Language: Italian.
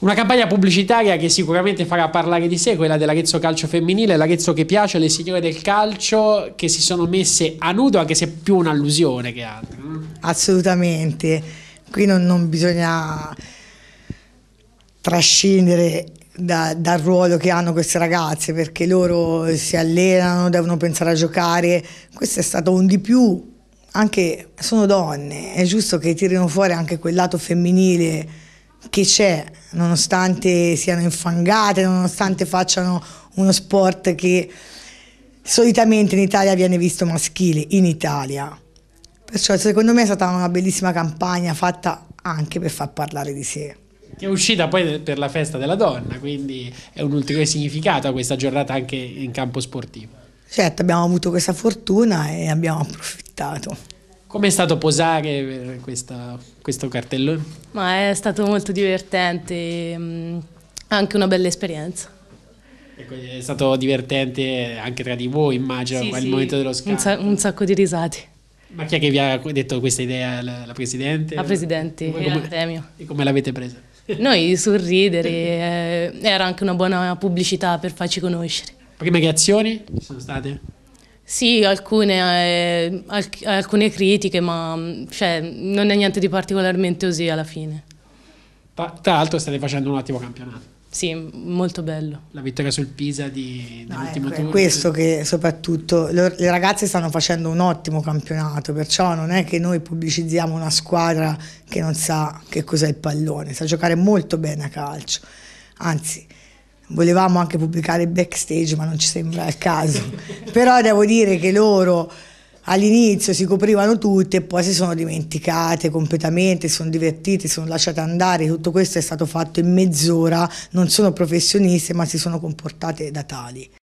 Una campagna pubblicitaria che sicuramente farà parlare di sé, quella dell'Arezzo Calcio Femminile, l'Arezzo che piace alle signore del calcio che si sono messe a nudo, anche se più un'allusione che altro. Mm? Assolutamente, qui non, non bisogna trascindere da, dal ruolo che hanno queste ragazze, perché loro si allenano, devono pensare a giocare, questo è stato un di più, anche sono donne, è giusto che tirino fuori anche quel lato femminile che c'è, nonostante siano infangate, nonostante facciano uno sport che solitamente in Italia viene visto maschile, in Italia. Perciò secondo me è stata una bellissima campagna fatta anche per far parlare di sé. Che è uscita poi per la festa della donna, quindi è un ulteriore significato a questa giornata anche in campo sportivo. Certo, abbiamo avuto questa fortuna e abbiamo approfittato. Come è stato posare eh, questa, questo cartellone? Ma è stato molto divertente, mm, anche una bella esperienza. Ecco, è stato divertente anche tra di voi, immagino, sì, al sì. momento dello scambio. Un, sa un, sacco di risate. Ma chi è che vi ha detto questa idea? La, la Presidente? La Presidente, il premio. E come l'avete presa? Noi sorridere, eh, era anche una buona pubblicità per farci conoscere. Prime reazioni ci sono state? Sì, alcune, eh, alc alcune critiche, ma mm, cioè, non è niente di particolarmente così alla fine. Tra, tra l'altro state facendo un ottimo campionato. Sì, molto bello. La vittoria sul Pisa di, dell'ultimo no, È turno. questo che soprattutto le, le ragazze stanno facendo un ottimo campionato, perciò non è che noi pubblicizziamo una squadra che non sa che cos'è il pallone, sa giocare molto bene a calcio. Anzi, volevamo anche pubblicare backstage, ma non ci sembra il caso. Però devo dire che loro all'inizio si coprivano tutte e poi si sono dimenticate completamente, si sono divertite, si sono lasciate andare, tutto questo è stato fatto in mezz'ora, non sono professioniste ma si sono comportate da tali.